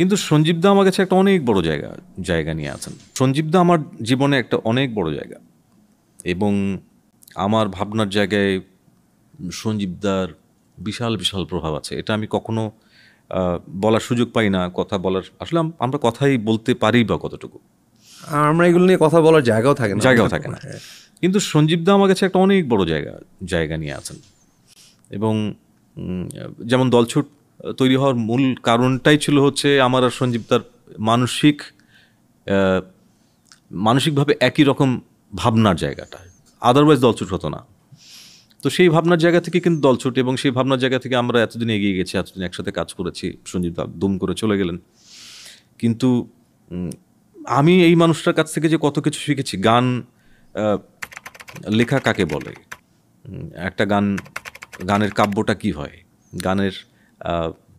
কিন্তু সঞ্জীবদা আমার কাছে একটা অনেক বড় জায়গা জায়গা নিয়ে আছেন সঞ্জীবদা আমার জীবনে একটা অনেক বড় জায়গা এবং আমার ভাবনার জায়গায় সঞ্জীবদার বিশাল বিশাল প্রভাব আছে এটা আমি কখনো বলার সুযোগ পাই না কথা বলার আসলে আমরা কথাই বলতে পারি বা কতটুকু আমরা এগুলো নিয়ে কথা বলার জায়গাও থাকে না জায়গাও থাকে না হ্যাঁ। কিন্তু সঞ্জীবদা আমার কাছে একটা অনেক বড় জায়গা জায়গা নিয়ে আছেন এবং যেমন দলছুট তৈরি হওয়ার মূল কারণটাই ছিল হচ্ছে আমার আর সঞ্জীব তার মানসিক মানসিকভাবে একই রকম ভাবনার জায়গাটা আদারওয়াইজ দলছুট হতো না তো সেই ভাবনার জায়গা থেকে কিন্তু দলছুট এবং সেই ভাবনার জায়গা থেকে আমরা এতদিন এগিয়ে গেছি এতদিন একসাথে কাজ করেছি সঞ্জীব দা দুম করে চলে গেলেন কিন্তু আমি এই মানুষটার কাছ থেকে যে কত কিছু শিখেছি গান লেখা কাকে বলে একটা গান গানের কাব্যটা কি হয় গানের uh,